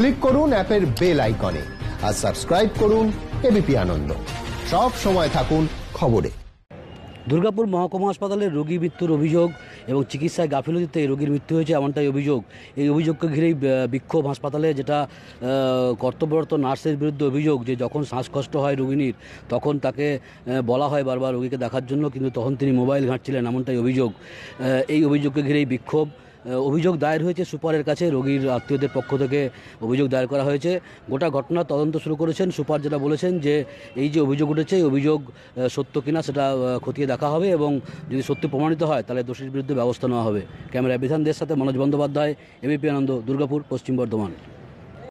click করুন অ্যাপের bell আইকনে আর সাবস্ক্রাইব করুন এবিপি আনন্দ সব সময় থাকুন খবরে দুর্গাপুর মহকুমা হাসপাতালে রোগী মৃত্যুর অভিযোগ এবং চিকিৎসায় গাফিলতিতে রোগীর মৃত্যু হয়েছে এমনটাই অভিযোগ এই অভিযোগকে ঘিরেই বিক্ষোভ হাসপাতালে যেটা কর্তব্যরত নার্সের বিরুদ্ধে অভিযোগ যে যখন শ্বাসকষ্ট হয় রোগিনীর তখন তাকে বলা হয় বারবার রোগীকে দেখার জন্য কিন্তু তখন তিনি মোবাইল ঘাঁটছিলেন এমনটাই অভিযোগ এই অভিযোগকে ঘিরেই বিক্ষোভ অভিযোগ দায়ের হয়েছে সুপারের কাছে রোগীর আত্মীয়দের পক্ষ থেকে অভিযোগ দায়ের করা হয়েছে গোটা ঘটনা তদন্ত শুরু করেছেন সুপার যেটা বলেছেন যে এই যে অভিযোগ উঠেছে এই অভিযোগ সত্য কিনা সেটা খতিয়ে দেখা হবে এবং যদি সত্যি প্রমাণিত হয় তাহলে দোষীর বিরুদ্ধে ব্যবস্থা নেওয়া হবে ক্যামেরা বিধানদের সাথে মনোজ বন্দ্যোপাধ্যায় এবিপি আনন্দ দুর্গাপুর পশ্চিম বর্ধমান